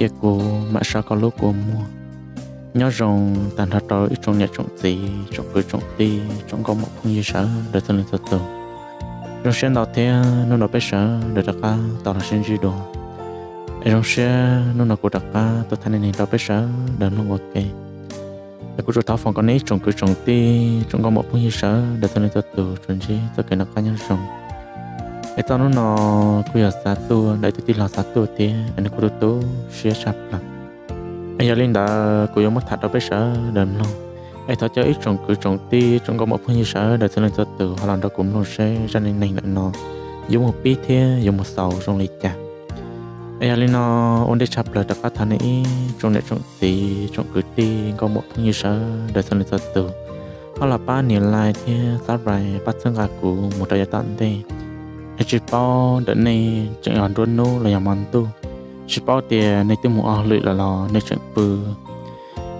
chế cô mà sao có lúc cô mua nhớ rằng tàn thật tối trong nhà trồng gì trong cửa trồng đi trong có một không gì sợ để thân lên thật tường trong xe đào thế nó nó bé sợ để đặt ca tao là sinh gì đồ ở trong xe nó nó cô đặt ca tôi thay nên tao bé sợ để nó ngồi kề cứ cô tao phòng con ấy trong cửa trồng đi trong có một không gì sợ để thân lên thật tường chuẩn gì tôi kể nó cá nhân rằng e tao nó cứ ở sát tu đại tu ti là sát tu thì anh cứ tu sửa sập là anh giờ lên đã cứ giống mất thật đâu biết sợ đầm lo ai thọ cho ít trồng cứ ti trồng có một phương như sợ để thân lên cho từ họ làm đó cũng luôn sẽ ra nên nành lại nó dùng một pí thế dùng một sầu trong lịch chả ai lên nó ờ, ôn để chập là đặc phát thằng ấy trồng để trồng ti trồng cứ ti có một phương như sợ để thân lên cho từ họ là ba niên lại thế sát bài bắt thân gà cũ một đời tận thế hay chỉ bao đợt này chẳng hạn đuôn nô là nhà mòn tu chỉ bao tiền này tiêu mua lụy là lò này chẳng bự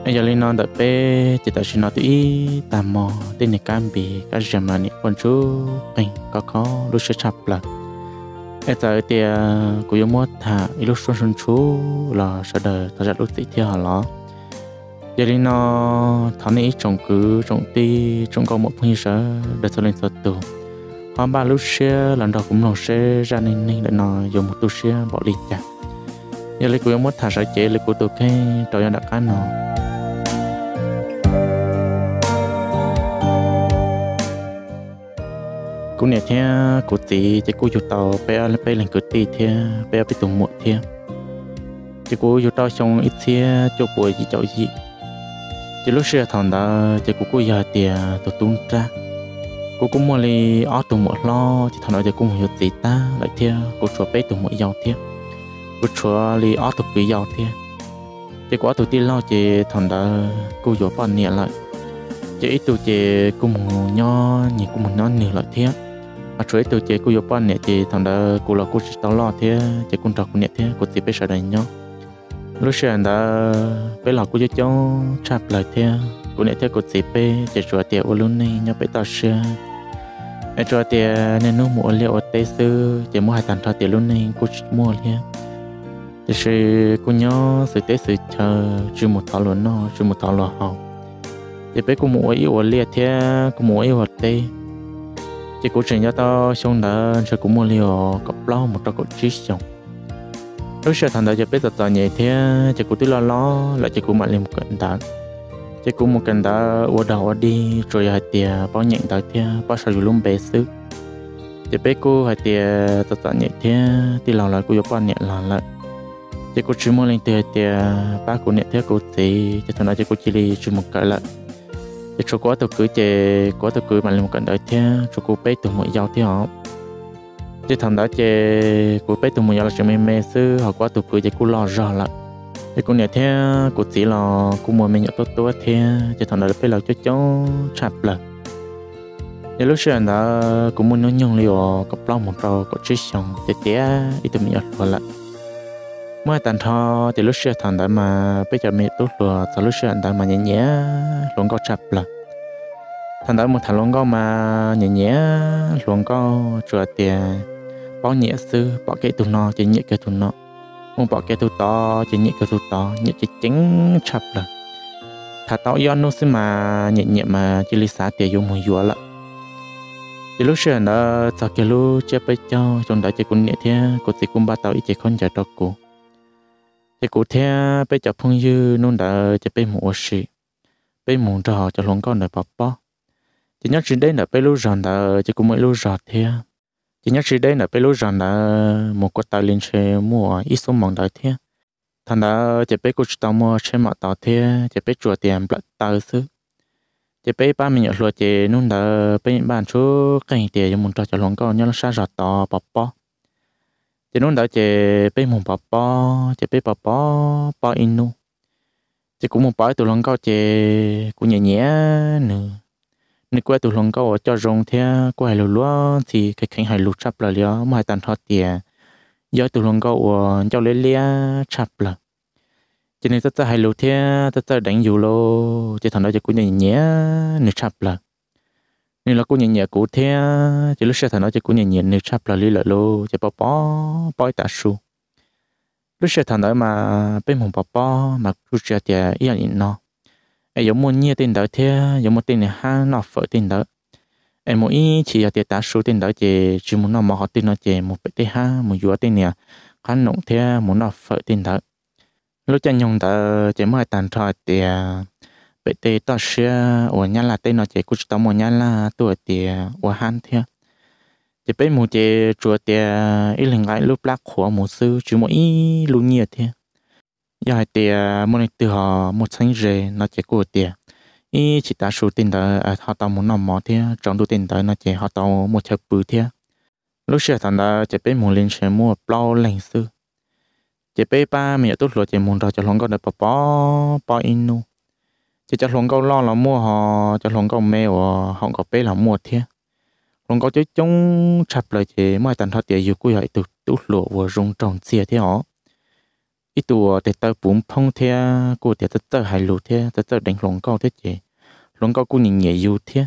anh giờ lên non đợt bé thì ta chỉ nói tí ta mò tên này cam bì các dầm là những con chú anh có khó lúc sẽ chập là Anh giờ thì cô yêu mua thả ít lúc xuân xuân chú là sẽ đời ta sẽ lúc tí theo họ ló giờ lên nó thằng này trồng cứ trồng tí trồng có một phong sơ để cho lên thật tù họ ba lúc xe lần đầu cũng lòng xe ra nên nên lại nó dùng một tu xe bỏ đi cả giờ lấy của em mất thả sợ chế lấy của tôi cái trò nhà đặc ăn nó cũng nè thế cụ tí chỉ cụ chụp tàu bé lên bé lên cửa tí thế bé bị tụng muộn thế chỉ cụ chụp tàu xong ít thế cho buổi gì cháu gì chỉ lúc xe thằng đó chỉ cụ cụ giờ tiền tôi tung ra cô cũng mua li ở tụ một lo thì thằng nói giờ cũng hiểu gì ta lại thia cô chúa bé tụ một giàu thia cô chúa li ở tụ quý giàu thia thì quá tụ tiên lo à, thì thằng đã cô gió bàn nhẹ lại chỉ ít tụ chị cũng nho nhỉ cũng nho nhiều lại thia à chuối tụ chị cô gió bàn nhẹ thì thằng đã cô là cô chỉ tao lo thia thì cũng trọc nhẹ thia cô thì bé sợ đấy nhau lúc sáng đã bé là cô cho cháu chạp lại thia cô nhẹ thia cô chỉ bé chỉ chúa tiệu luôn này nhau bé tao xưa em cho tiền nên nó mua liệu tây sư chỉ mua hai tàn cho tiền luôn nên cô mua liền thì sự cô nhớ sự tế sự chờ chưa một thảo luận nó chưa một thảo luận học thì bé cô mua ý ở liền thế cô mua ý ở tây chỉ cô chỉ nhớ tao xong đó sẽ cũng mua liệu cặp lo một trong cuộc chít xong lúc sau thành đó giờ biết tao nhảy thế chỉ cô tự lo lo lại chỉ cô mạnh lên một cận tặng chỉ cũng một cần đã ở đầu đi rồi hai tia bao nhận tới tia bao sợ luôn bé xứ chỉ bé cô hai tia tất cả nhận tia thì lòng lại cô giúp bao nhận lòng lại chỉ cô chú mua lên tia tia ba cô nhận tia cô thì chỉ thằng đó chỉ cô chỉ đi chú một cái lại chỉ chú có tôi cứ chỉ có tôi cứ mà lên một cần đợi tia cho cô bé từ một giàu tia họ chỉ thằng đó chỉ cô bé từ một giàu là chú mê mê xứ họ quá tôi cứ chỉ cô lo rõ lại thì cũng nhớ thế à, cụ chỉ là cũng muốn mình nhỏ tốt tốt thế chỉ thằng đó phải giờ cho cháu chặt là nhớ lúc xưa đó cũng muốn nói nhung liều có plong một trò có trí xong thì tía ít tụi mình nhỏ là mới tàn thọ thì lúc xưa thằng đó mà bây giờ mình tốt rồi thì lúc xưa đó mà nhẹ nhẹ luôn có chặt là thằng đó một thằng luôn có mà nhẹ nhẹ luôn có chùa tiền bỏ nhẹ sư bỏ kệ tụi nó chỉ nhẹ kệ tụi nó mong bỏ cái tu to chỉ nhẹ cái tu to nhẹ chỉ chính chập là thà tao do nó xin mà nhẹ nhẹ mà chỉ lý xã tiền dùng một vừa chỉ lúc xưa nó sau cái lúc chơi bây cho trong đó chỉ cũng nhẹ thế cô chỉ cũng ba tao ít chỉ con giờ đó cô chỉ cô thế bây giờ phong dư nôn đã chỉ bây một xí bây một trò cho luôn con đời bỏ bỏ chỉ nhớ trên đây là bây lúc rồi đã chỉ cũng mới lúc rồi thế chỉ nhắc gì đây là bây lúc rằng là một cái tài liên chế mua ít số mong đại thiên thằng ra chỉ bây cô tao mua chế mà đại thiên chỉ bây chùa tiền bạc tao xứ chỉ bây ba mình nhận luật chỉ nung đã bây những bạn chú cảnh tiền cho muốn cho cho lòng con nhớ là sa rọt to bọc bọ chỉ nung đã chỉ bây muốn bọc bọ chỉ bây bọc bọ bọ inu chỉ cũng một bọ từ lòng con chỉ cũng nhẹ nhẹ nữa nếu quay tụ lòng câu cho rong thì quay lù lúa thì cái khánh hải lù chắp là lió mà tàn thoát tiền do tụ lòng câu cho lấy lia chắp là cho nên tất cả hải lù thì tất cả đánh dù lô cho thằng đó chỉ cũng nhẹ nhẹ nửa chắp là nên là cũng nhẹ nhẹ cũng thế chỉ lúc sau thằng đó chỉ cũng nhẹ nhẹ nửa chắp là lì lợi lô chỉ bỏ bỏ bỏ tạ su lúc sau thằng đó mà bên hồng bỏ bỏ mà lúc sau thì yên là nó ai giống muốn nhiều tiền đó thì giống một tiền ha nó phở tiền đó em mỗi chỉ là tiền ta số tiền đó chỉ chỉ muốn nó mà họ tiền nó chỉ một bể ha một vừa tiền nè khá nông thì muốn nó phở tiền đó lúc chân nhung đó chỉ mới tàn thôi thì bể tê to xưa ở nhà là tiền nó chỉ cũng tao một nhà là tuổi thì ở han thì chỉ biết một chỉ chùa thì ít lần lại lúc lắc của một sư chỉ mỗi lúc nhiều thì giờ hai tia muốn từ họ một sáng rề nó chỉ của tia ý chỉ ta số tiền đó eh, họ tao muốn nằm mò thế trong đồ tiền đó nó chỉ họ tao một chiếc bự thế lúc xưa thằng đó chỉ biết muốn lên xe mua bao lành sư chỉ biết ba mẹ tốt rồi chỉ muốn rồi cho lòng con được bỏ bỏ inu chỉ cho lòng con lo là mua họ cho lòng con mê họ không có biết là mua thế lòng con chứ chúng chập lời chỉ mai thằng họ tia dù cúi hỏi tụt tụt lụa vừa rung tròn xìa thế họ ít tuổi thì tao bún phong thế cô thì tao tao hài lù thế tao tao đánh lồng cao thế chị lồng cao cô nhìn nhẹ yêu thế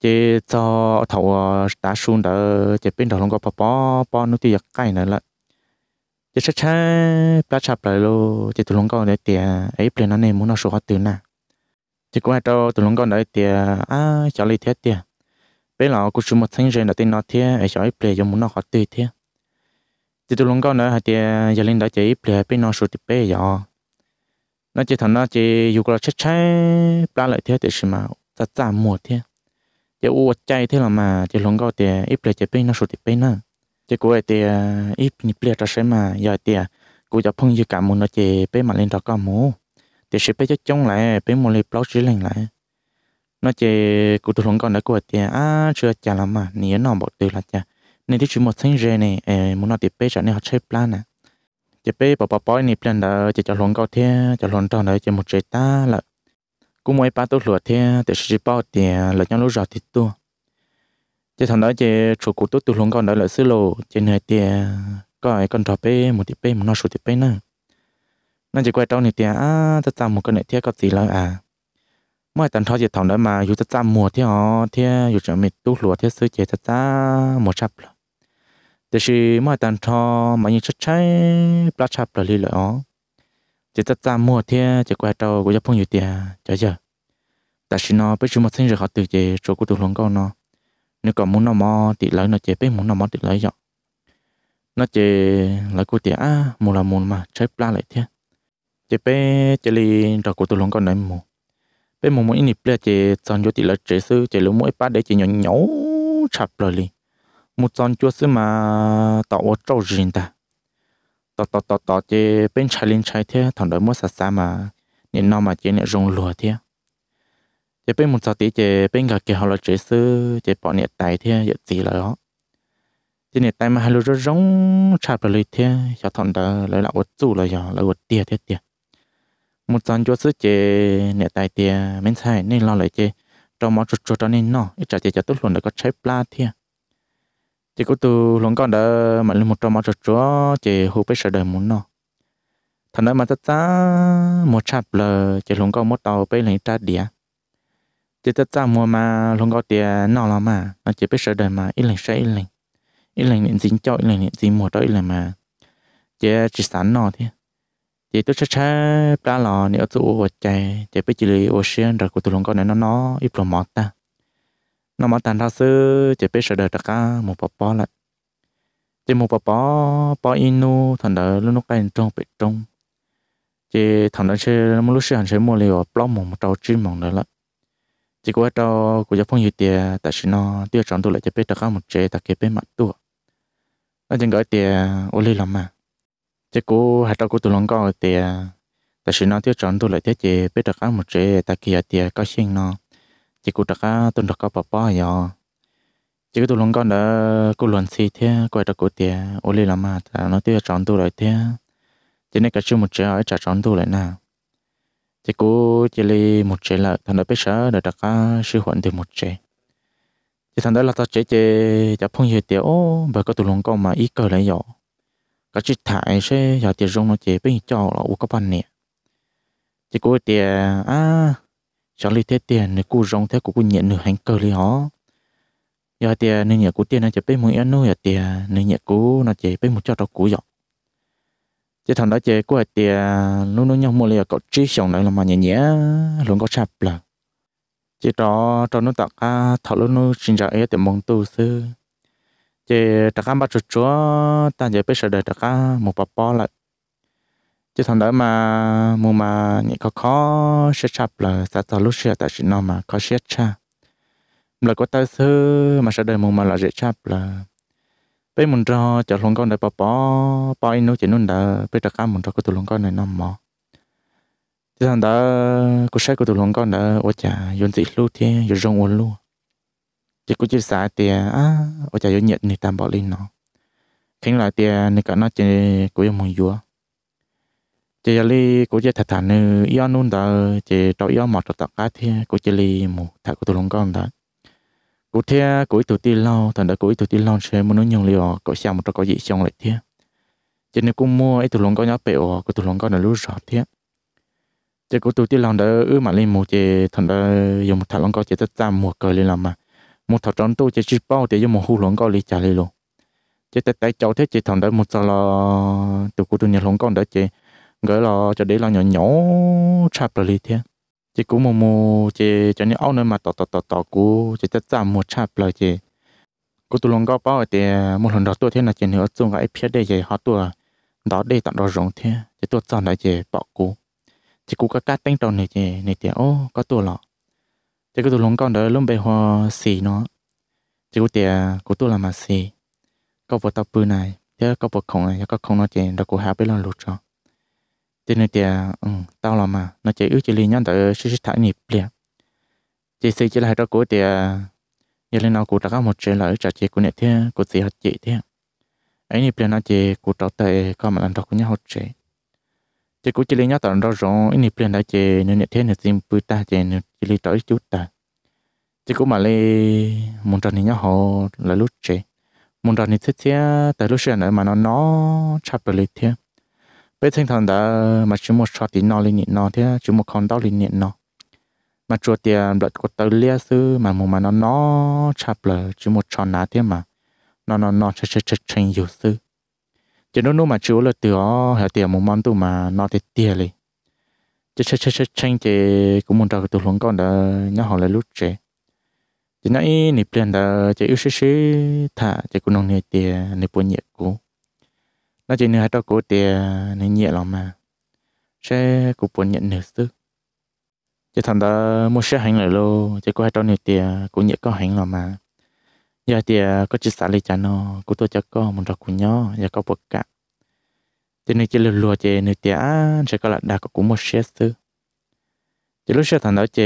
chị cho thầu ờ, đã xuống đã chị bên đầu lồng cao bó bó nó thì giặc cái nữa là chị sẽ sẽ bắt chập lại luôn chị tụi lồng cao đấy thì ấy bên nó này muốn nó sửa từ nè chị qua cho tụi lồng cao đấy thì à cho lấy thế thì bên là cô chú một thanh rồi là tên nó thế ấy cho ấy bên cho muốn nó khó từ thế chỉ tôi luôn con nữa thì tia giờ lên đã chỉ bìa bên nó sụt tiếp bê giờ nó chỉ thằng nó chỉ dù có chết cháy ba lại thế để xem mà ta ta mua thế chỉ u chạy thế là mà chỉ luôn con thì ít bìa chỉ bên nó sụt tiếp bê nữa chỉ của thì à, ít nhịp bìa ra xem mà giờ thì à, cô giờ phong như cảm muốn nó chỉ bé mà lên đó có mũ thì sẽ bên cho chống lại bé một liệp lót chỉ lên lại nó chỉ cô tôi luôn con đã của thì à chưa chả làm mà nhớ nó bỏ từ là chả nên thì chúng một sinh ra này em muốn nói tiếp bê cho nên họ chơi plan nè tiếp bê bỏ bỏ bỏ này plan đó chỉ cho luôn cao thế cho luôn tròn đấy, chỉ một chế ta là cũng mới ba tốt lúa thế để sử bao tiền là nhau lúc giờ thì tua chỉ thằng đó chỉ chủ cụ tốt tu luôn cao đó là sư lô chỉ nơi tiền coi con trò bê một tiếp bê muốn nói số tiếp bê nữa nên chỉ quay trong này tiền à tất một cái này thế có gì là à mỗi tuần thôi chỉ thằng đó mà dù tất cả mùa thế họ thế dù chẳng mệt tu lúa thế sư chỉ tất một trăm แต่ชีมาตันทอมันยังชัดใช้ปลาชับปลาลีเลยอ๋อจะตัดตามมัวเทียจะกว่าเตากูจะพุ่งอยู่เตียจะเยอะแต่ชีนอไปชิมาทิ้งจะเขาตื่นเจโจกูตุลงก้อนอนึกก่อนมุนนอมอติดเลยนอเจไปมุนนอมอติดเลยเยอะนอเจแล้วกูเตียอ่ะมูละมูลมาใช้ปลาเลยเทียจะไปจะลีดอกกูตุลงก้อนไหนมูไปมูมูอินิเปลือเจจอนยุติเลยเจซื้อเจรู้มูไอป้าได้เจหยองหยองฉับเลย một trong chúa sư mà tạo ô trâu rình ta tạo tạo tạo tạo chế bên trái lên trái thế thằng đỡ mua sạch xa mà nên nó mà chế nè rong lùa thế chế bên một sao tí chế bên gặp kia họ là chế sư chế bỏ nè tay thế giờ gì là đó chế nè tay mà hai lúa rong chạp vào lưới thế cho thằng đó lấy lại ô chủ là giờ lấy ô tia thế tia một trong chúa sư chế nè tay tia bên sai nên lo lại chế trong món chuột chuột đó nên nó ít trả chế cho tốt luôn để có trái pla thế chỉ có từ lòng con đã mạnh lên một trăm mét chúa chỉ hụp với sợ đời muốn nó thằng đó mà tất cả một chập là chỉ lòng con một tàu bên lên trái địa chỉ tất cả mua mà lòng con tiền nó là mà nó chỉ biết sợ đời mà ít lần sẽ ít lần ít lần niệm dính cho ít lần niệm dính một tới ít lần mà chỉ chỉ sẵn nó thế chỉ tôi sẽ sẽ ra lò nếu tôi ở chạy chỉ biết chỉ lấy ocean rồi của tôi lòng con này nó nó ít lòng mót ta nó mà tan thao sư chỉ biết sợ đời tất cả một bó bó lại chỉ một bó bó bó inu thằng đỡ lúc nó cái trong bị trong chỉ thằng đỡ chơi một lúc chơi hàng chơi mua liều blog một một trâu chim mỏng nữa lại chỉ có trâu của giáo phong như tiền tại sao nó tiêu chọn tôi lại chỉ biết tất cả một chế tại kia biết mặt tôi anh chẳng gọi tiền ô li lắm mà chỉ có hai trâu của tôi lòng coi tiền tại sao nó tiêu chọn tôi lại chỉ biết tất cả một chế tại kia tiền có sinh nó chỉ cụ trắc tuần trắc bà bà nhỏ chỉ cái tụi lông con đã cụ luận xì thế quay trắc cụ tiề ô li làm mà ta nó tiêu tròn tu lại thế chỉ nên cả chưa một chế ở trả tròn tu lại nào chỉ cụ chỉ li một chế là thằng đó biết sợ để trắc sư huấn từ một chế chỉ thằng đó là ta chế chế chả phong hiệu tiề ô bởi cái tụi lông con mà ít cơ lại nhỏ cái chữ thải sẽ giờ tiề rong nó chế bên cho là u có bàn nè chỉ cụ tiề à cho li thế tiền này cú rong thế của cú nhận nửa hành cơ li họ giờ à, tiền nên nhà cú tiền anh chỉ biết muốn ăn nuôi giờ tiền nên nhà cú nó chỉ biết à, à, một cho đó cú dọc chứ thằng đó chỉ cú tiền lúc nó nhau mua liền cậu trí sống lại là mà nhẹ nhẹ luôn có sạp là chỉ đó cho nó tặng à thọ lúc nó sinh ra ấy tiền mong tu sư chỉ tặng ba chút chúa ta giờ biết sợ đời tặng một bà bò lại chứ thằng đó mà mua mà nhị có khó sẽ chập là sẽ tao lúc sẽ tao chỉ nó mà có sẽ cha là có tao sư mà sẽ đời mua mà là dễ chập là bây mình cho chợ luôn con đời bỏ bỏ bỏ in nó chỉ nôn đỡ bây đặc cam mình cho cái tụi luôn con này nằm mò chứ thằng đó cô sẽ của tụi luôn con đỡ ôi chả yến dị luôn thế yến rong uốn lu chỉ có chỉ xài tiền á ôi chà yến nhiệt này tam bỏ lên nó khiến lại tiền này cả nó chỉ của yến mong vua chỉ là cô chỉ thật thản nữ yêu nôn đó chỉ cho yêu mọt cho tất cả thì cô chỉ là một thằng của tôi luôn con đó cô thì cô tụt tiền lâu thằng đó cô tụt tiền lâu sẽ muốn nói nhiều liệu cô xem một trò có gì trong lại thế cho nên cô mua ấy tụi luôn con nhớ bẹo cô tụi luôn con là lúc rõ thế chỉ cô tụt tiền lâu đó ư mà lên một chỉ thằng đã dùng một thằng luôn con chỉ tất tam một cười lên làm mà một thằng trong tôi chỉ chỉ bao để dùng một hũ luôn con đi trả lên luôn chỉ tất tại cháu thế chỉ thằng đã một giờ là từ cô tụi nhà luôn con đó chỉ gọi là cho đấy là nhỏ nhỏ chạp là thế chỉ cũng một một chỉ cho nên ông nơi mà tọt tọt tọt tọt cú chỉ tất cả một chạp là chỉ cú tụi lòng góp bao thì một lần đó tôi thế là chỉ nữa chung cái phía đây vậy họ tôi đó đây tận đó rộng thế chỉ tôi chọn lại chỉ bỏ cú chỉ cú các cá tính trong này chỉ này thì ô có tôi lọ chỉ cú tụi lòng con đó lúc bây hoa xì nó chỉ cú thì cú tôi làm mà xì có vợ tao bự này thế có vợ không này có không nó chỉ đó cú há bên lòng lụt rồi thế nên thì ừ, tao làm mà nó chỉ ước chỉ liền nhắn tới sự sự thải nhịp liền chỉ sự chỉ là đó của thì như lên nào của ta có một chuyện lợi trả chị của nè thế của chị học chị thế ấy nhịp liền nó chỉ của trò tại có mà làm đó của nhau học chị chỉ của chỉ liền nhắn tới đó rồi ấy nhịp liền đã chị nên nè thế nè xin bự ta chị nè chỉ liền tới chút ta chỉ của mà lên một trò này nhau họ là lúc chị một trò này thế thế tại lúc xưa nữa mà nó nó chập lại thế bây thanh thần đã mà chúng một cho tí nó lên nhịn nó thế chúng một con đau lên nhịn nó mà chùa tiền đợt của tớ lia sư mà mù mà nó nó chạp lờ chúng một tròn ná thế mà nó nó nó chơi chơi chơi chơi nhiều sư chỉ nó nó mà chú là từ ó hệ tiền mù món tu mà nó thì tiền liền chơi chơi chơi chơi chơi thì cũng muốn đào từ luận con đã nhớ họ lại lúc trẻ chỉ nãy nịp liền đã chỉ yêu xí xí thả chỉ cũng nông nghiệp tiền nịp buôn nhiệt cũng nó chỉ nữa trâu cổ tiền nên nhẹ lòng mà sẽ cô buồn nhận nửa sức chứ thằng đó mua xe hành lại lô chứ cô hai cho nửa tiền cũng nhẹ có hành lòng mà giờ tiền có chiếc xả lì cho nó cô tôi cho có một trâu của nhỏ giờ có bột cả thì nửa chỉ lừa lừa chị nửa tiền sẽ có lại đa có cũng một xe sư chỉ lúc sau thằng đó chị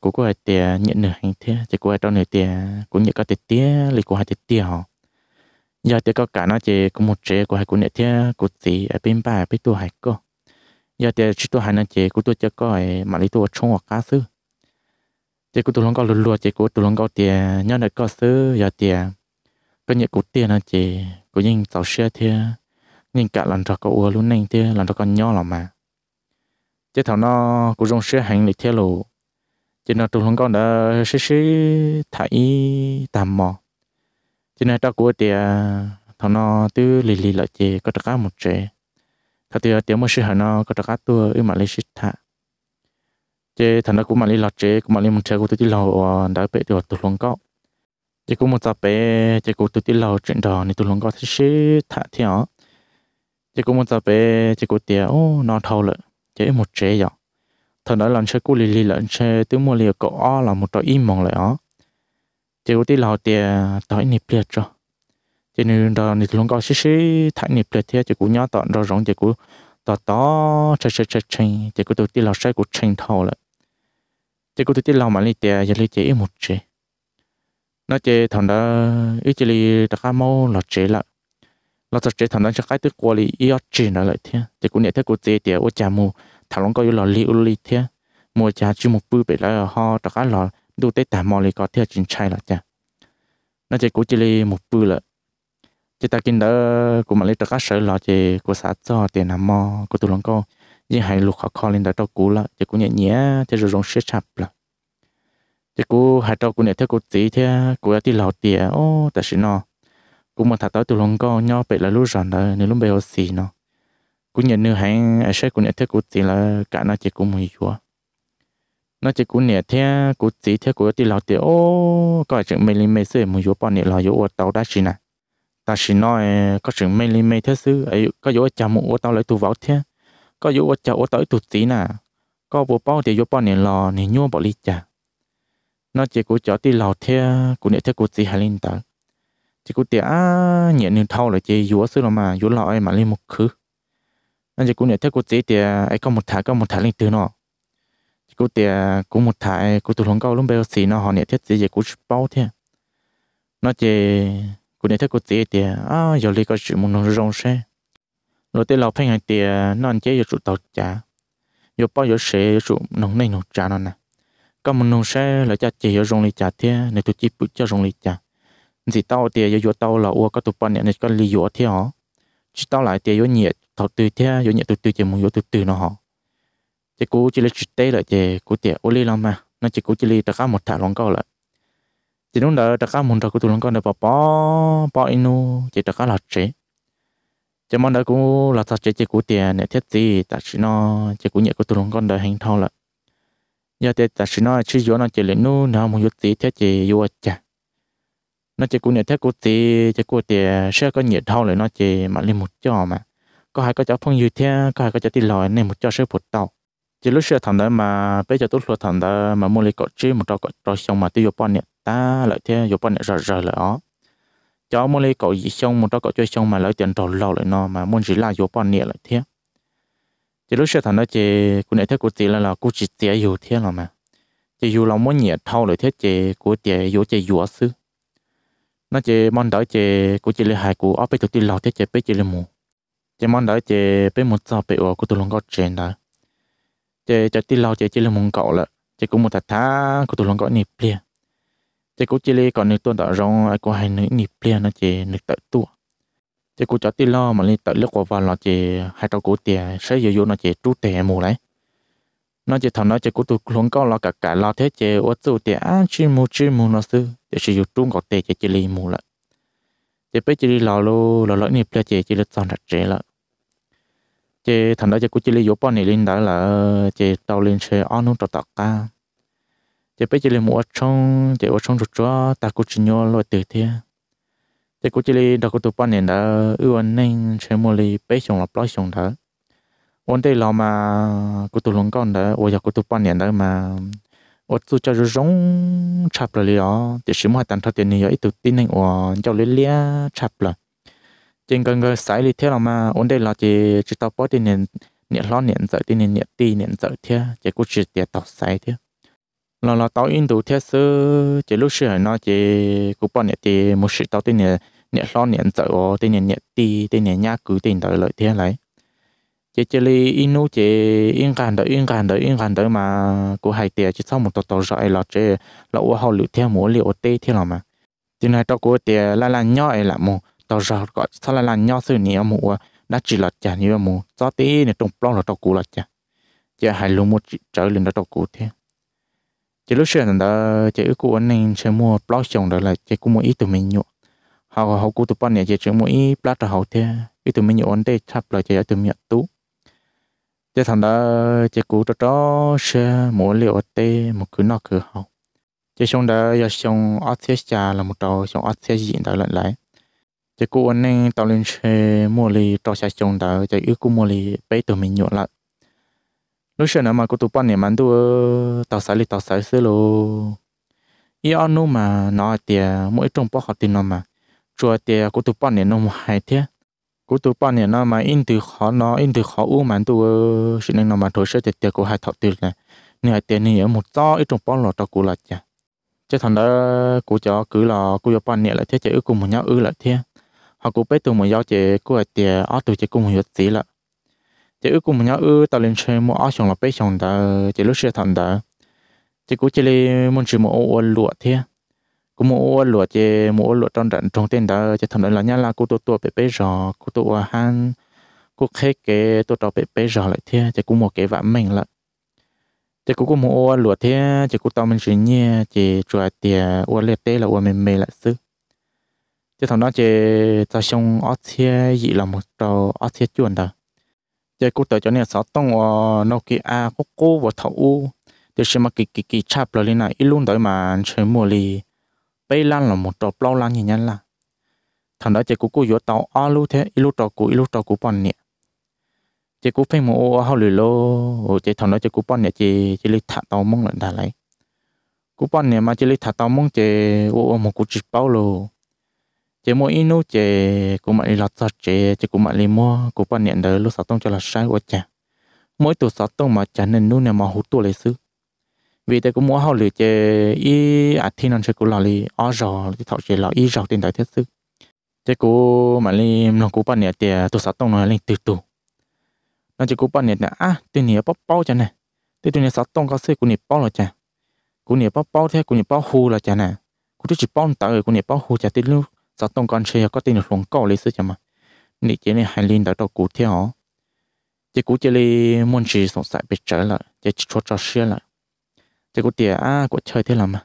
cô cô hai tiền nhận nửa hành thế chứ cô hai cho nửa tiền cũng nhẹ có tiền tiền lì cô hai tiền tiền họ giờ thì có cả nó chỉ có một chế của hai cụ nệ thế cụ tỷ ở bên bà bên tôi hai cô giờ thì chỉ tôi hai nó chỉ cụ tôi chỉ có mà lấy tôi chung hoặc cá sư chỉ cụ tôi không có lùn lùa chỉ cụ tôi không có thì nhớ lại có sư giờ thì có nhiều cụ tiền nó chỉ cụ nhìn tàu xe thế nhìn cả lần trò có uo luôn nè thế lần trò còn nhỏ lắm mà chỉ thằng nó cụ dùng xe hành lịch thế lộ chỉ nó tôi không có đã xí xí thải tạm mò cho nên tao của thì à, thằng nó tư lì lì lợi chế có tất cả một chế thật thì tiếng mà sư hà nó có tất cả tua ư mà lấy sư thạ chế thằng nó cũng mà lấy lọt chế cũng mà lấy một chế của tôi đi lầu à, đã bị được tụi luôn cọ chế cũng một tập bé chế của tôi đi lầu chuyện đó thì tụi luôn có thấy sư thạ theo chế cũng một tập bé chế của tiếng ô nó thâu lợi chế một chế rồi thằng đó lần chơi của lì lì lần chơi tiếng mua liều cổ à, là một trò im mong lại ó chỉ có tí lò tiền tới nịp liệt rồi chỉ nên đó nịp luôn có xí xí thay nịp liệt thế chỉ cũng nhỏ tọn rồi rong chỉ cũng tọt to chơi chơi chơi chơi chỉ cũng tụi tí lò sai cũng chơi thầu lại chỉ cũng tôi tí lò mà lấy tiền giờ lấy chỉ một chế nó chỉ thằng đó ít chỉ lấy đặc mau lọt chế lại lọt chế thằng đó chắc cái tức qua li ít chỉ nữa lại thế chỉ cũng nhớ thế cũng chơi tiền ô chà mù thằng luôn có yêu lò liu li thế mua chà chỉ một bữa bị lại ho đặc lò ดูเตตามอลีก็เที่ยวจินชัยละจ้ะน่าจะกูจะลีมุปือละจะตากินเด้อกูมาเล่นตะกัสเสรอจะกูสาจอเตียนามอกูตุลงก็ยังให้ลูกเขาคอลินเด้อตกูละจะกูเนี่ยเนี้ยจะจะรงเสียชับละจะกูหายตกูเนี่ยเที่ยวกูจีเที่ยกูอยากที่เหล่าเตียโอ้แต่สินอกูมาถ้าตัวตุลงก็ย่อไปละลูกจอนเด้อในลุ่มเบลสีเนาะกูเนี่ยเนื้อหายไอ้เช่กูเนี่ยเที่ยวกูจีละกะน่าจะกูมือยัว nó chỉ cú nè thế cú chỉ thế cú đi lao tiền ô có chuyện mấy lim mấy sư muốn vô bọn nè lo vô ô tàu đã xin à ta xin nói có chuyện mấy lim mấy thế sư ấy có vô cha mụ ô tàu lấy tu vào thế có vô ô cha ô tới tu chỉ nè có bộ bao thì vô bọn nè lo nè nhua bỏ ly cha nó chỉ cú cho đi lao thế cú nè thế cú chỉ hai linh tờ chỉ cú tiền à nhẹ nương thâu là chỉ vô sư mà vô lo ấy mà lên một khứ nó chỉ cú nè thế cú chỉ tiền ấy có một tháng có một tháng linh từ nọ cú tiề cú một thải cú tụt hồng câu luôn bây giờ nó họ nè thiết gì vậy cú bao thế nó chỉ cú nè thiết cú tiề tiề à giờ lấy cái chuyện muốn rong xe rồi tới lầu phanh hàng tiề nó ăn chế giờ trụ tàu trả giờ bao giờ xe giờ trụ nông này nông trả nó nè có một nông xe là cha chỉ giờ rong lấy trả thế này tụi chỉ bự cho rong lấy trả gì tao tiề giờ giờ tao là uo có bao bọn này có lý do thế hả chỉ tao lại tiề giờ nhẹ thầu từ thế giờ nhẹ từ từ chỉ muốn giờ từ từ nó họ chỉ cú chỉ lấy chỉ tê là chỉ cú tiệt ô li mà nó chỉ cú chỉ lấy tất cả một thả lòng câu là chỉ đúng là tất cả một thằng cú tụi lòng câu là bỏ bỏ bỏ inu chỉ tất cả là chế, chỉ mong đợi cú là thật chế chỉ cú tiệt nè thiết gì ta chỉ nó chỉ cú nhẹ cú tụi lòng câu đời hành thao là giờ thì ta chỉ nó chỉ vô nó chỉ là nu nó muốn vô tí thiết chỉ vô chả nó chỉ cú nhẹ thiết cú tí chỉ cú tiệt sẽ có nhiệt thao là nó chỉ mà lên một chỗ mà có hai cái cháu phong như thế có hai cái cháu tin lời nên một chỗ sẽ phụt tàu chỉ lúc xưa thằng đó mà bây giờ tốt lúc thằng đó mà mua lấy cọ chứ một trò cọ trò xong mà tiêu bọn này ta lại thế vô bọn này rờ rờ lại ó cho mua lấy cọ gì xong một trò cọ chơi xong mà lấy tiền trò lâu lại nó mà muốn gì là vô bọn này lại thế chỉ lúc xưa thằng đó chỉ cũng này thế của chị là là của chị tiền hiểu thế là mà chỉ dù lòng muốn nhiệt thâu lại thế chỉ của tiền hiểu chỉ dùa xứ nó chỉ mong đợi chỉ của chị lấy hai của ở bên tụi tôi lâu thế chỉ bên chị lấy mù chỉ mong đợi chỉ bên một giờ bên của tôi lòng có chuyện đó chế cho tí lo chế chỉ là mong cậu là chế cũng một thật thá của tụi lòng gọi nịp lia chế cũng chỉ lấy còn nữ tuần tạo rong ai có hai nữ nịp lia nó chế nữ tự tua chế cũng cho tí lo mà lên tự lúc qua vào là chế hai tàu cổ tiền sẽ giờ dụ nó chế trú tệ mù lấy nó chế thằng nó chế cũng tụi lòng gọi là cả cả lo thế chế ô tụ tiền ăn chi mù chi mù nó sư chế sử dụng trung gọt tệ chế chỉ lấy mù lại chế bây chỉ đi lo lô lo lỗi nịp lia chế chỉ là toàn thật chế lại chế thành đó chế cú chỉ lấy bọn này lên đã là chế tàu lên xe ăn uống nó tọt cả chế bây giờ lên mua trong chế ở trong rụt cho ta cú chỉ nhau loại từ thế chế cú chỉ lấy đó cú tụi bọn này đã ưu anh nên chế mua lấy bây xong là bói xong đó ôn đây là mà cô tụi lông con đã ôi giờ cô tụi bọn này đã mà ôi tụi cho rồi giống chập rồi liền thì xí mua tàn thật tiền này ít tụi tin anh ôi cho lấy lia chập rồi trên cái người sai lý thế là mà ổn đây là chỉ chỉ tao bỏ tiền nền nền lo nền sợ tiền nền nền tì nền sợ thế chỉ cũng chỉ tiền tao sai thế là là tao in đủ thế sơ chỉ lúc xưa nó chỉ cũng bỏ nền thì một sự tao tiền nền nền lo nền sợ tiền nền nền tì tiền nền nhá cứ tiền đợi lợi thế lại chỉ chỉ li inu chỉ yên cản đợi yên cản đợi yên cản đợi mà của hai tiền chỉ sau một tổ tổ rồi là chỉ là ô họ lựa theo múa liệu tê thế là mà thì này tao của tiền là là nhỏ ấy là một tao ra gọi sao là là nho sư nhiều mù đã chỉ là chả nhiều mù do tí này trong plong là tao cú là chả chả hai lúc một trở lên đó tao cú thế chỉ lúc xưa đó chỉ cú anh nên sẽ mua plong chồng đó là chỉ cú mua ít từ mình nhụ họ họ cú tụi bọn này chỉ chỉ mua ít plát là họ thế ít từ mình nhụ anh đây chắp là chỉ từ mình tú chỉ thằng đó chỉ cú đó đó sẽ mua liệu tê một cứ nó cứ họ chỉ xong đó giờ xong office cha là một đầu xong ở office gì đó lại lại chỉ cô anh em tao lên xe mua lì tao sẽ trồng đào chỉ ước cô mua lì bấy tụi mình nhộn lại lúc xưa nào mà cô tụi bọn này mang tụi tao xài lì tao xài xí lô ý ăn nu mà nó tiề mỗi trong bao hạt tiền nó mà chùa tiề cô tụi bọn này nó hay thế cô tụi bọn này nó mà in từ khó nó in từ khó u mang tụi sự nên nó mà thôi sẽ tiề tiề cô hay thọ tiền này nửa tiền này ở một to ít trong bao lọ tao cô là chả chứ thằng đó cô cho cứ là cô cho bọn này lại thế chứ ước cùng một nhau ư lại thế họ cũng biết tụi mình giao chế của tiền ở tụi chế cũng hiểu gì là chế ước cũng nhớ ư tao lên chơi mua áo trong là biết trong đã chế lúc xe thằng đã chế cũng chơi lên muốn chơi mua ô lụa thế cũng mua lụa chế mua lụa trong trận trong tên đã chế thằng đó là nhà là cô tụi tụi bé bé rồi cô tụi han cô khé cái tụi tụi bé bé rồi lại thế chế cũng mua cái vạm mình lại chế cũng mua ô lụa thế chế cũng tao mình chơi nhẹ, chế chuột tiền ô lê tê là ô mình mê lại xứ chứ thằng đó chơi ta xong ở thế gì là một trò ở thế chuẩn đó chơi cụ tới chỗ này sáu tông ở Nokia có à, cô và thầu u thì xem mà cái cái kỳ chạp là lên này ít luôn tới mà chơi mùa lì bay lan là một trò plau lan như nhau là thằng đó chơi cụ cụ vô tàu ở à, luôn thế ít lúc trò cụ ít lúc trò cụ bọn nè chơi cụ phải mua ở à, hậu lì lô chơi thằng đó chơi cụ bọn nè chơi chơi lì thả tàu mông lại đã lấy cụ bọn nè mà chơi lì thả tàu mông chơi ô một cú chỉ bao lô chế mua inu chế cũng mà đi lọt sọt chế chỉ cũng mà đi mua cũng bao nhận đời lúc sáu tông cho là sai quá chả mỗi tuổi sáu tông mà chả nên nu này mà hút tuổi lấy xứ vì thế cũng mua hậu lửa chế y à thi non chế cũng là li ó rò thì thọ chế lò y rò tiền đại thiết xứ chỉ cũng mà đi nó cũng bao nhận tiền tuổi sáu tông nó lên từ từ nó chỉ cũng bao nhận nè à tiền nhiều bao bao cha nè tiền tiền sáu tông có xứ cũng nhiều bao là chả, cũng nhiều bao bao thế cũng nhiều bao hù là chả này, cũng chỉ bao tới cũng nhiều bao hù chả tiền luôn sao tông con chơi có tin xuống cầu lấy sự chả mà nị chế này hai linh đã đầu cú theo chế cú chế li muốn chỉ sống sài bị trở lại chế chỉ cho cho xe lại chế cú tiền à của chơi thế làm mà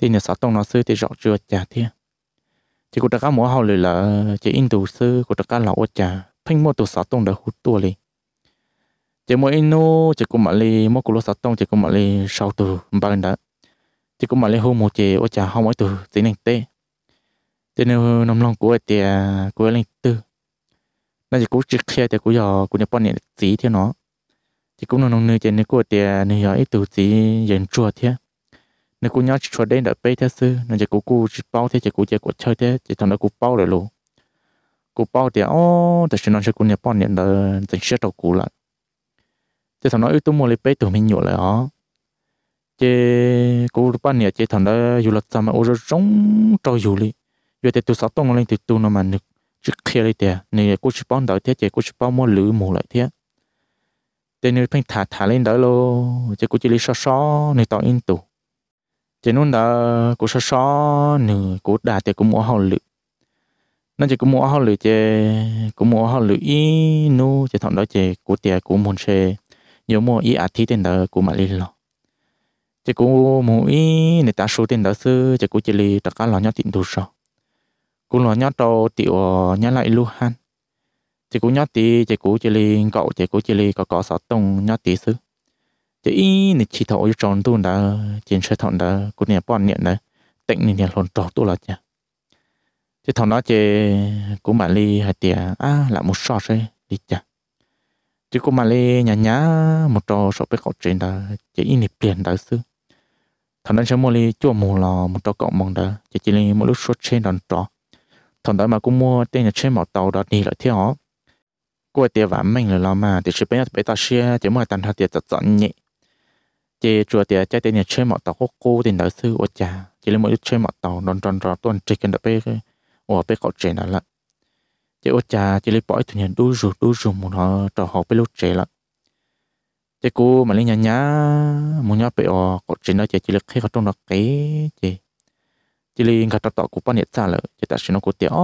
thì nhà sao tông nó sư thì rõ chưa chả thế chế cú đã cá múa hậu lời là chế in tù sư của đã cá lão chả phanh mua tù sao tông đã hút tua li chế mua inu chế cú mà li mua cú lúa sao tông chế cú mà li sau tù bằng đã chế cú mà li hôm một chế ô chả không mỗi tù tính anh tê thế nếu nằm lòng của thì của linh tư nó chỉ cố trực xe thì cố giờ cố nhập bọn này tí theo nó chỉ cố nằm lòng nơi cho nếu cố thì nơi giờ ít từ tí dần chua thế nếu cố nhớ chua đến đợi bé thế sư nó chỉ cố cố chỉ bao thế chỉ cố chỉ cố chơi thế chỉ thằng nó cố bao rồi luôn cố bao thì ô thật sự nó sẽ cố nhập bọn này đợi tình sẽ đầu cố lại chỉ thằng nó ít tôi mua lấy bé từ mình nhổ lại ó chỉ cố bọn này chỉ thằng nó dù là sao mà ô rồi giống trâu dù liền vừa thì tôi sáu tông lên thì tôi nó mà nực chứ kia lại tiền này cô chỉ bón đợi thế chị cô chỉ bón mua lử mù lại thế thế nếu phanh thả thả lên đỡ lô chị cô chỉ lấy xó xó này tỏ yên tủ chị nôn đỡ cô xó xó nửa cô đà thì cô mua hậu lử nên chị cô mua hậu lử chị cô mua hậu lử y nu chị thằng đó chị cô tiền cô muốn xe nhớ mua ý à thì tiền đỡ cô mà lên lo chị cô mua ý này ta số tiền đỡ sư chị cô chỉ lấy tất cả lo nhau tiền đủ rồi cũng lo nhót đâu tiểu ờ, nhá lại lu han chỉ cũng nhót tí chỉ cũng chỉ li cậu chỉ cũng chỉ li có có sáu tông nhót tí xứ chỉ ý nị chỉ thọ tròn tu đã chiến sơ thọn đã cũng nhà bọn nhận đấy tịnh nhà hồn trọ tu là chả chỉ thằng đó chỉ cũng mà li hai tiề à là một sọ rồi đi chả chỉ cũng mà li nhá nhá một trò sọ biết cậu trên đã chỉ ý nị tiền đã xứ thằng đó sẽ mua li chua mù lò một trò cậu mong đã chỉ chỉ li một lúc suốt trên đòn trò thằng đó mà cũng mua tên là trên mỏ tàu đó đi lại theo, họ quay tiền mình là lo mà thì chỉ bây giờ ta xe chỉ mua tàn hạt tiền tật giận nhỉ chỉ chùa tiền chơi tên là trên mỏ tàu có cô thì đại sư ở cha chỉ lấy mỗi trên mỏ tàu non tròn tròn tuần chỉ cần đập bê ở bê cậu trẻ đó là chỉ ở cha chỉ lấy bỏ tiền đu rù đu rù một họ trò họ bê lúc trẻ là chỉ cô mà lấy nhà nhá muốn nhá bê ở cậu trẻ nó chỉ lấy khi họ trong đó cái chỉ chỉ oh, li ngặt tọt cụ bao nhiêu xa lợ chỉ ta xin nó cụ tiệt ó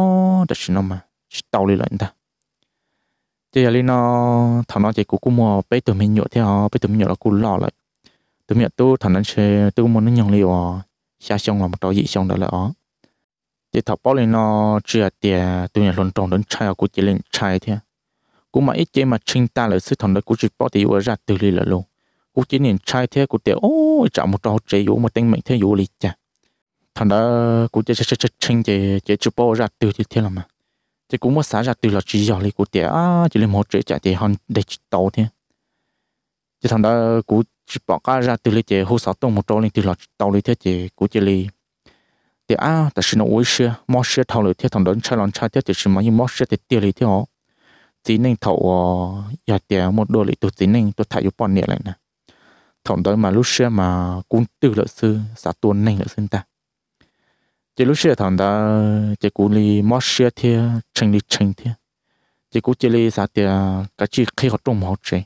ta xin nó mà chỉ tàu li lợn oh. ta chỉ là li nó thằng nó chỉ cụ cụ mua bé tụi mình nhựa theo bé tụi mình nhựa là cụ lò rồi. tụi miệng tôi thằng nó chơi tôi muốn nó nhường liều à xa xong là một trò gì xong đó là ó chỉ thọ bao li nó chưa tiệt tôi mình lon tròn đến chai cụ chỉ lên chai thế cũng mà ít chơi mà chinh ta lại sư thằng đó cũng chỉ bao tiền vừa ra từ li là luôn cũng chỉ nên chai thế cụ tiệt ó chạm một trò chơi vô mà tên mình thế vô li chả thằng đó cũng chơi chơi chơi chơi chơi chơi chụp bao ra từ thì thế là mà thì cũng muốn xả ra từ là chỉ giờ lấy của tía chỉ lấy một triệu chạy thì hòn để tàu thế thì thằng đó cũng chỉ bỏ cá ra từ lấy chỉ hô sáu tông một trâu lên từ là tàu lấy thế chỉ cũng chỉ lấy thì à tại sao nó uống xưa mất xưa thầu lấy thế thằng đó chơi lon chơi thế thì chỉ mà như mất xe thì tiêu lấy thế họ tí nên thầu giờ tía một đôi lấy tôi tí nên tôi thay vô bọn nè lại nè thằng đó mà lúc xe mà cũng từ lợi xưa xã tuần nên lợi sư ta chỉ lúc xưa thằng ta chỉ cú li mót xưa thì chừng đi chừng thì chỉ cú chỉ li ra thì cái chỉ khi học trung học chơi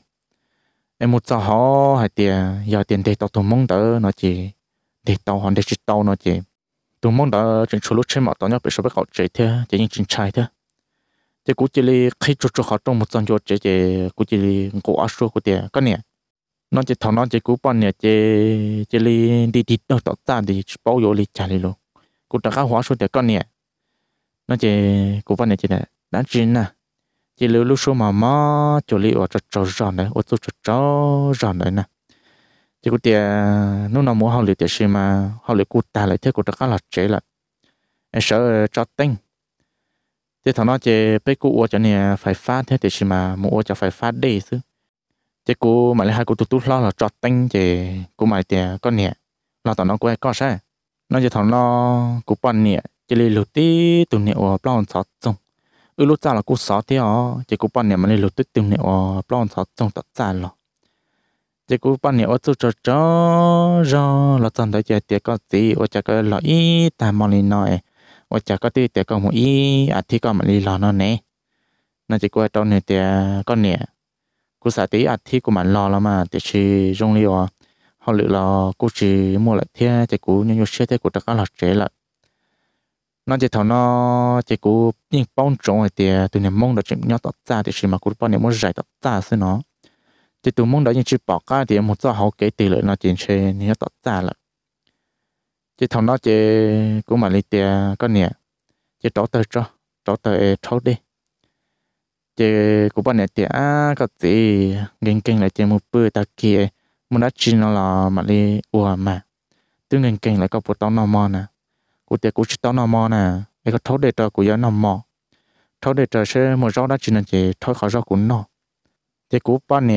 em một sao họ hay thì giờ tiền để tao tụi mong đỡ nó chỉ để tao hoàn để chỉ tao nó chỉ tụi mong đỡ chừng số lúc chơi mà tao nhớ bị số bắt học chơi thì chỉ những chuyện trái thôi chỉ cú chỉ li khi chút chút học trung một tuần chơi chỉ chỉ chỉ li ngủ ăn số của tiền cái này nó chỉ thằng nó chỉ cú bọn này chỉ chỉ li đi đi đâu tao ta đi bao nhiêu li trả li luôn cụ ta khá hóa số để con nè nó chỉ cụ văn này chỉ là đã chín nè chỉ lưu lưu số mà mà chỗ li ở chỗ chỗ giòn đấy ở chỗ chỗ giòn đấy nè chỉ cụ tiền lúc nào muốn học liệu tiền gì mà học liệu cụ ta lại thế cụ ta khá là chế là, em sợ cho tinh thế thằng nó chỉ bé cụ ở chỗ này phải phát thế thì gì mà muốn ở chỗ phải phát đi chứ chỉ cụ mà lấy hai cụ tụt tụt lo là cho tinh chỉ cụ mà tiền con nè lo tao nó quay hay có sao nó giờ thằng lo cú bàn nè chỉ lấy lụt tí tụi nè ở plon sót xong ư ừ, lúc ra là cú sót thế ó chỉ cú bàn nè mà lấy lụt tí tụi nè ở plon sót xong tất cả lo chỉ cú bàn nè ở chỗ chỗ chỗ cho là tận tới chỉ tiệc có gì ở chả cái lo ý ta mò lên nói ở chả có tí tiệc có một ý à thì có mà lấy lo nó nè nó chỉ quay trong nè tiệc con nè cú xả tí à thì cú mà lo lắm mà tiệc chỉ rong liu họ lựa là cô chỉ mua lại thế thì cô nhân nhu xe thế của tất cả là trẻ lại nó chỉ thằng nó chỉ cô nhìn bông trống này thì tụi này mong được chuyện nhau tọt ra thì chỉ mà cô bao này muốn giải tọt ra xí nó thì tụi mong đó những chuyện bỏ cái thì một do họ kế tỷ lệ nó chỉ xe nhau tọt ra lại chỉ thằng nó chỉ cũng mà lấy tiền con nè chỉ trỏ tới cho trỏ tới trâu đi chỉ cô bao này tiền à có gì nghiêng nghiêng lại chỉ một bữa ta kia mình đã chín nó là mà đi ủa mà tương ngành kinh lại có bộ tao nó mò nè cụ tiệc cụ chỉ tao nó mò nè để có thấu đề tờ của gió nó mò thấu đề tờ sẽ một rõ đã chín là chỉ thôi khỏi rõ của nó thì cụ ba nè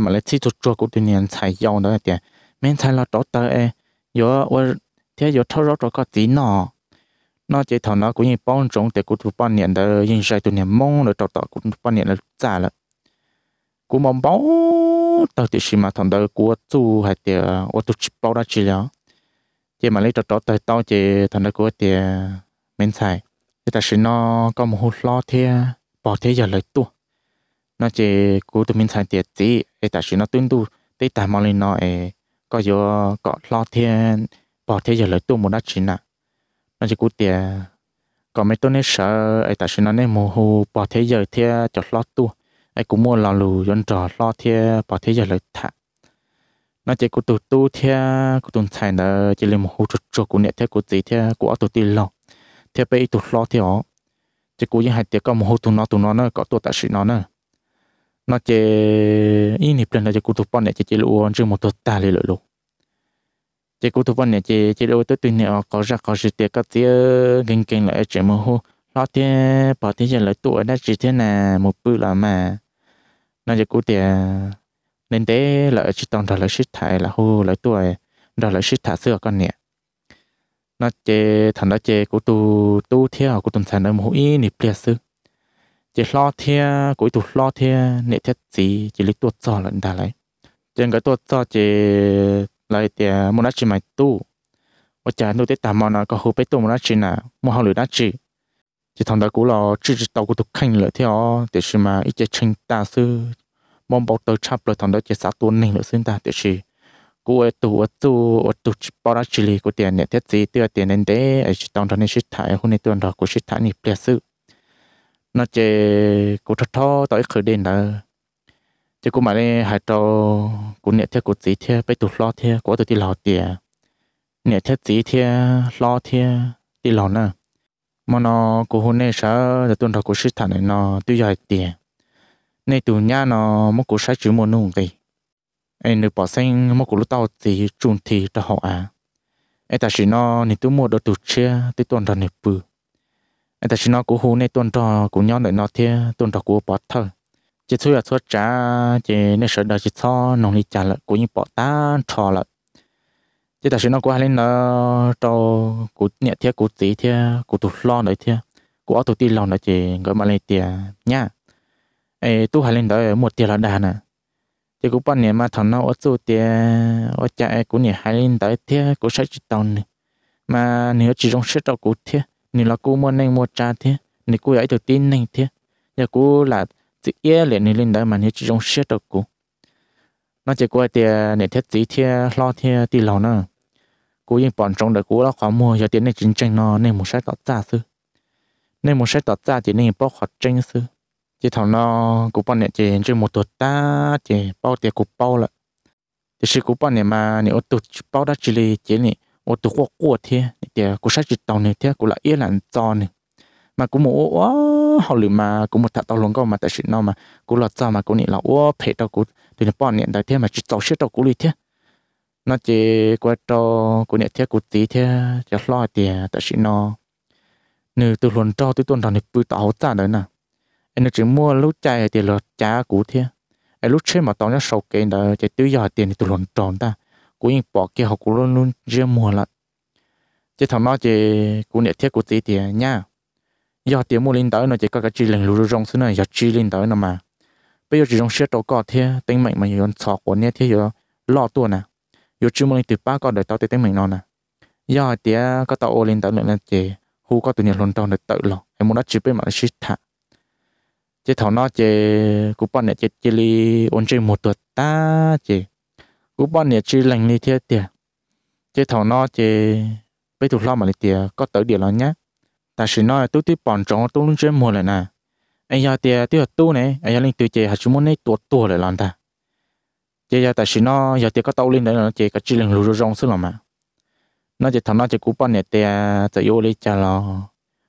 mà lại chỉ chua của tự nhiên xài giàu đó là tiền mình xài là tốt tới e gió thế gió thấu rõ rồi có tí nó nó chỉ thằng nó cũng như bao trống để cũng ba niệm đó nhìn sai tụi niệm mong rồi tọt tọt cũng ba niệm là giả là cũng mong bao tao thì xí mà thằng đó của tu hay thì ô tu chụp bao đó chỉ là chỉ mà lấy cho trò tới tao chỉ thằng đó của thì ờ, mình xài thì ta xí nó có một hút lo thế bỏ thế giờ lời tu nó chỉ của tụi mình xài tiền tí ấy ta xí nó tuyên tu tí ta mà lên nó ấy ờ, có giờ có lo thế bỏ thế giờ lời tu một đó chỉ nè nó chỉ của tiền ờ, còn mấy tôi nên sợ ấy ta xí nó nên mồ hồ bỏ thế giờ thế cho lo tu ai cũng mua lò lù yon trò lo thia bỏ thế giờ lợi thả nó chỉ có tụt tu thia có tụt thành nó chỉ là một hỗ trợ trợ của nhẹ thia của gì thia của tụt tiền lo thia bây tụt lo thia ó chỉ có những hai tiệc có một hỗ tụt nó tụt nó nó có tụt tại sự nó nữa nó chỉ in hiệp lên nó chỉ có tụt bọn này chỉ chỉ luôn chứ một tụt ta lì lợi luôn chỉ có tụt bọn này chỉ chỉ đâu tới tuyên nhẹ có ra có gì tiệc có tiệc kinh ờ, kinh lại chỉ một hỗ lo thia bỏ thế giờ lợi tụt đã chỉ thế nào một bữa là mà nó giờ cụ tiền nên thế là chỉ toàn thằng là shit thải là hô là tuổi rồi là shit thả xưa con nè nó chế thằng đó chế cú tu tu theo cú tuần sản nó mũi nịp liệt sư chế lo theo cú tu lo theo nệ thiết gì chỉ lấy tuột giò lận đà lấy trên cái tuột giò chế lại tiền mua nó chỉ mày tu ở chả nuôi tết tạm mà nó có hô bế tu mua nó chỉ nào mua hao lửa nó chỉ chỉ thằng đó cũng là chỉ chỉ tàu của tôi khen lợi theo để chỉ mà ít chỉ chinh ta sư mong bảo tôi chắp lợi thằng đó chỉ sát tuân nình lợi xuyên ta để chỉ cú ở tù ở tù ở tù bao ra chỉ lý của tiền này thiết gì tiêu tiền nên để ở chỉ tàu đó nên shit thải hôm nay tuần đó của shit thải này bịa sự nó chơi cú thật thọ tới khởi đến đó, chỉ cú mà đây hai trâu cú nhẹ thiết cú gì thiết bây tụ lo thiết của tôi thì lo tiền nhẹ thiết gì thiết lo thiết thì lo nữa mà nó của hôn nay sợ là tuần đầu của sĩ thằng này nó tuy dài tiền nên tụi nhà nó mất của sách chữ mua nung gì em được bỏ xanh mất của lúc tao thì trùng thì cho họ à em ta chỉ nó nên tụi mua đồ tụi chia tới tuần đầu này bự em ta chỉ nó của hôn nay tuần đầu của nhau lại nó thế tuần đầu của bỏ thở chỉ thôi là thôi trả chỉ nên sợ đời chỉ cho nó đi trả lại của những bỏ ta trò lại thế ta sẽ nó qua lên nó cho cụ nhẹ thiết cụ tí thiết cụ tụt lo đấy thiết cụ ở tụt tí lòng nữa chỉ gọi mà lên tiền nha ấy tu hành lên đó một tiền là đà nè thì cũng bao niệm mà thằng nó ở tu tiền ở chạy cũng nhẹ hai lên đấy thiết cũng sẽ chỉ tòng này mà nếu chỉ trong sách đâu cụ thiết nếu là cụ mua nên mua cha thiết nếu cụ ấy được tin nên thiết nhà cụ là tự ý lên nên lên đấy mà nếu chỉ trong sách đâu cụ nó chỉ qua tiền để thiết gì thiết lo thiết tiền lòng nữa cú yên bọn trong đời cú là khóa mua cho tiền này chiến tranh nó nên một sách tọt ra sư nên một sách tọt ra thì nên bao khó tranh sư chỉ thằng nó cú bọn này chỉ chỉ một tuột ta chỉ bao tiền cú bao lại thì sự cú bọn này mà nếu tụt bao đã chỉ lấy chỉ này ô tụt qua qua thế thì cú sách chỉ tàu này thế cú lại yên lặng cho này mà cú một ó họ lử mà cú một thằng tàu lớn câu mà tại sự nó mà cú lọt ra mà cú này là ó phải tàu cú từ nó bọn này đại thế mà chỉ tàu sẽ tàu cú lì thế nó chỉ qua cho của nhà thiết của tí thế cho lo tiền tại sự nó nếu từ luận cho từ tuần đầu thì bự tàu ra đấy nè anh chỉ mua lúc chạy thì là trả cũ thế anh lúc chơi mà tao nhớ sầu cái đó chạy tiêu giờ tiền thì từ luận tròn ta của những bỏ kia học của luôn luôn riêng mua lại chứ thằng nó chỉ của nhà thiết của tí thì nha giờ tiền mua lên tới nó chỉ có cái chi lên lúa rong xứ này giờ chi lên tới nó mà bây giờ chỉ rong xe đầu cọ thế tính mệnh mà nhiều sọ của nhà thiết giờ lo tuần nè yo chu mong từ ba con đời tao tới tới mình non à do tía có tao ô lên tao nữa là hu có tụi nhiều lần tao được tự lo em muốn đã chụp bên mặt shit thả chị thảo nó chị cú bọn này chị chị li ôn chơi một tuột ta chị cú bọn này chị lành đi thiệt tiệt chị thảo nó chị bây tụi lo mà đi tiệt có tới địa lo nhá ta chỉ nói tu tiếp bọn chó tu luôn chơi một lại nè anh giờ tiệt tiệt tu này anh giờ lên từ chị hạt chúng muốn này tu tu lại làm ta chị giờ tại nó giờ chị có tàu lên đấy là chị có chỉ lên lúa rong xứ là mà nó chỉ thằng nó chỉ cú bắn này tè tại vô lấy cha là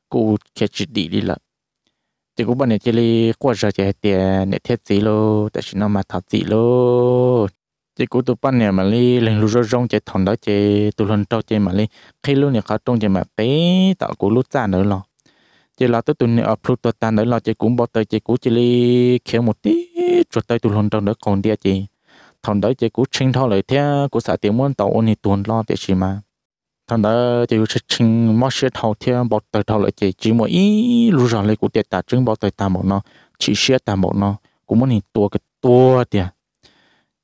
cú kẹt chỉ đi đi là chỉ cú bắn này chỉ lấy qua giờ chỉ tè này thiết gì lô tại nó mà thảo gì lô chỉ cú tụ bắn này mà lấy lên lúa rong chỉ thằng đó chỉ tụ lên trâu chỉ mà lấy khi luôn này khá trông chỉ mà té tạo cú lút ra nữa lo chỉ là tới tụi này ở Pluto tan nữa lo chỉ cũng bỏ tới chỉ cú chỉ lấy kéo một tí rồi tới tụ lên tàu nữa còn đi chị thằng đấy chỉ cố chinh thao lại thế cú xã tiền muốn tàu ôn thì tuần lo để chỉ mà thằng đó chỉ cú chinh mất sẽ thao thế bọt tới thao lại chỉ chỉ một ý lú rồi lại cú tiền tạ trứng bọt tới tạ một nó chỉ xe tạ một nó cú muốn thì tua cái tua tiền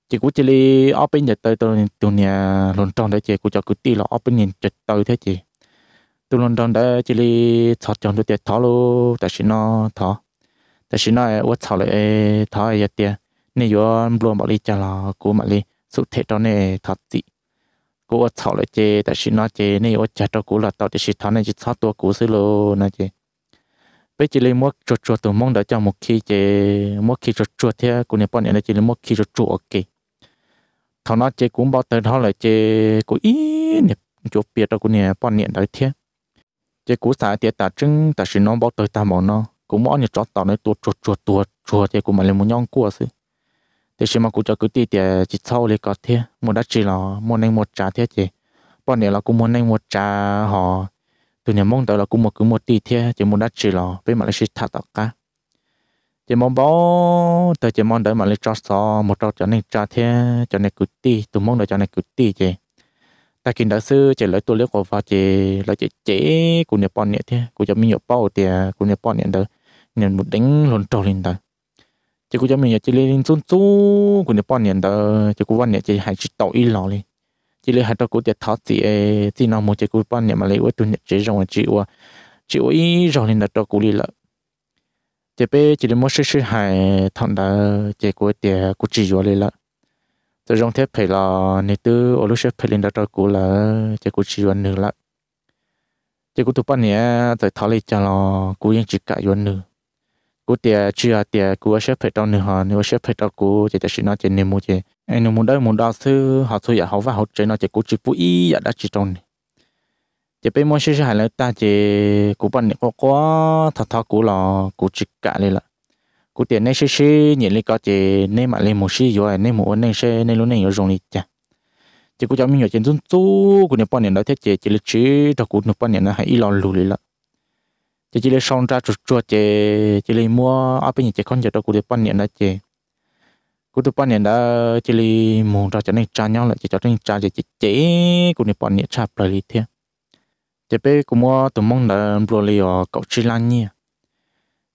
chỉ cố chỉ lấy ở bên nhật tới tôi tuần nhà lần tròn đấy chỉ cố cho cứ ti là ở bên nhật tới thế chỉ tôi lần tròn đấy chỉ lấy thọ tròn tôi tiền thọ luôn tại sao nó thọ tại sao nó ở thọ lại thọ ở nhật tiền nên yo luôn bảo lý cho là cô mà đi xuất thế đó này thật dị cô ở thảo lại chê tại sự nó chê nên ở chả cho cô là tạo để sự thảo này chỉ thoát tua cố xí lô nè chê bây giờ lấy mất chuột chuột tụi mong đợi cho một khi chê một khi chuột chuột thế cô này bọn này chỉ lấy một khi chuột chuột ok thảo nó chê cũng bảo tới thảo lại chê cô ý nè chỗ biệt đó cố này bọn này đấy thế chê cô xã tiệt tạ trưng tại sự nó bảo tới ta mong nó cũng mỗi nhật chót tạo nơi tua chuột chuột tua chuột thì cô mà lấy một nhon cua xí thì xem mà cụ cho cứ tiền thì chỉ sau lấy có thế một đất chỉ là một anh một trả thế chị bọn này là cũng một anh một trả họ từ nhà mong tới là cũng một cứ một tỷ thế chỉ một đất chỉ là với mà lấy sự thật cả chỉ mong báo từ chỉ mong đợi mà lấy cho so một trâu cho nên trả thế cho nên cứ tỷ từ mong đợi cho nên cứ tỷ chị ta kinh đã sư chỉ lấy tôi lấy của vào chị lấy chị chế của nhà bọn này thế của cho mình nhiều bao thì của nhà bọn này đó nhà một đánh lồn trâu lên đó chỉ có cho mình chỉ lên chun chú của nhật bản nhận đó chỉ có văn nhận chỉ hay chỉ tàu y lò đi chỉ lấy hai tàu của tiệt thọ thì thì nào một chỉ có bản nhận mà lấy quét tu nhận chỉ rong chỉ qua chỉ có y rong lên đó tàu của đi lợ chỉ bé chỉ lấy một số số hai thằng đó chỉ có tiệt của chỉ qua đi lợ tôi rong thép phải là nếu tư ở lúc xếp phải lên đó tàu của là chỉ có chỉ qua nữa lợ chỉ có tu bản nhận tới thọ lấy cho là cũng chỉ cả qua nữa กูเตียชื่อเตียกูเชฟเพจตอนหนึ่งหอนึกว่าเชฟเพจตอนกูจะจะชินอจะนิมูเจไอ้หนูมุนได้มุนดาวซื้อหอซื้ออยากหอว่าหอเจนอจะกูจิปุยอยากได้จิตรงจะไปมอเชื่อหายแล้วตาเจกูปั่นเนี่ยก็ก็ทอทอกูหรอกูจิกะเลยล่ะกูเตียในชื่อชื่อเนี่ยเลยก็เจในมาเลยมูชื่ออยู่ไอ้ในหมูในเชื่อในรู้ในอยู่ตรงนี้จ้ะจะกูจะมีอยู่เจนซุนซูกูเนี่ยปั่นเนี่ยได้เท่เจเจลิชีแต่กูเนี่ยปั่นเนี่ยนะให้อีหลอนลุเลยล่ะ chỉ chỉ lấy xong ra chuột chuột chỉ chỉ lấy mua ở bên nhà chỉ con giờ đó cũng được bán niệm đó chỉ cũng được bán niệm đó chỉ lấy mua ra cho nên cha nhau lại chỉ cho nên cha chỉ chỉ chỉ cũng được bán cha chạp đi theo chỉ bây cũng mua từ mong là bồi lì ở cậu chỉ Sri Lanka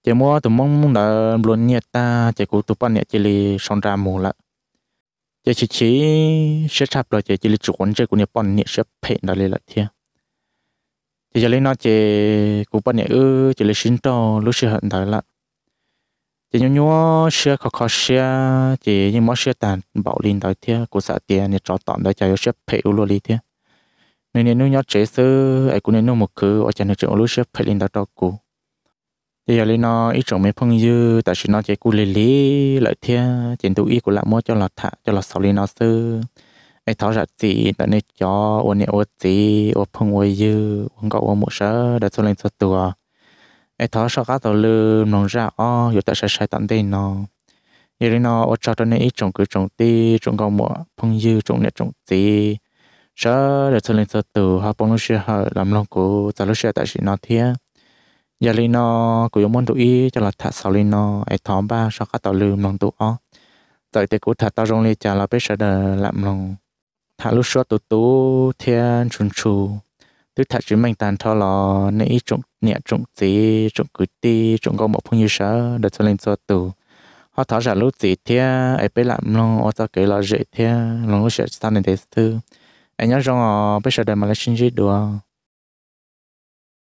chỉ mua từ mong mong là bồi nhỉ ta chỉ cũng được bán niệm chỉ lấy xong ra mua lại chỉ chỉ chỉ sẽ chạp rồi chỉ chỉ lấy chuột chỉ cũng được bán niệm sẽ phê đó lại theo chỉ cho lấy nó chỉ cũng bao nhiêu ư chỉ lấy xin to lúc xưa hiện tại là chỉ nhớ nhớ xưa khó khó xưa chỉ nhưng mà xưa tàn bảo linh tới thế của xã tiền thì cho tạm đó chạy xưa phải u luôn đi thế nên nên nhớ chế sư ai cũng nên nó một cứ ở trên trường lúc xưa phải linh tới đó cụ thì giờ lên nó ít trồng mấy phong dư tại sự nó chỉ cụ lì lì lại thế chỉ tụ ý của lại mua cho lọt thả cho lọt sáu linh nó sư ai tháo ra tì tại nên cho ôn nhẹ ô tì ô phong ô dư ôn cậu ô một sớ đã tôi lên tôi tùa ai tháo sao cá tàu lư nông ra o ờ, dù tại sai sai tận đây nó giờ đây nó ô cho tôi nên ít trồng cứ trồng tì trồng cậu một phong dư trồng nhẹ trồng tì sớ để tôi lên tôi tù họ bông lúc xưa họ làm lòng của tại lúc xưa tại sự nó thế giờ đây nó cứ muốn tụi ý cho là thật sau lên nó ai tháo ba sao cá tàu lư nông tụ o ờ. tại thì cũng thật tao rong lên chả là biết sợ làm lòng thả lúc xưa tụt tú thiên chun chu tức thà chỉ mình tàn thọ lò nãy trụng nhẹ trụng tí trụng cử tí trụng có một phong như sợ đợt cho lên cho tù họ thọ ra lúc gì thế ấy bây làm luôn ở ta kể là dễ thế luôn lúc sẽ sang đến thế thứ anh nhớ rằng bây giờ đây mà lại sinh gì được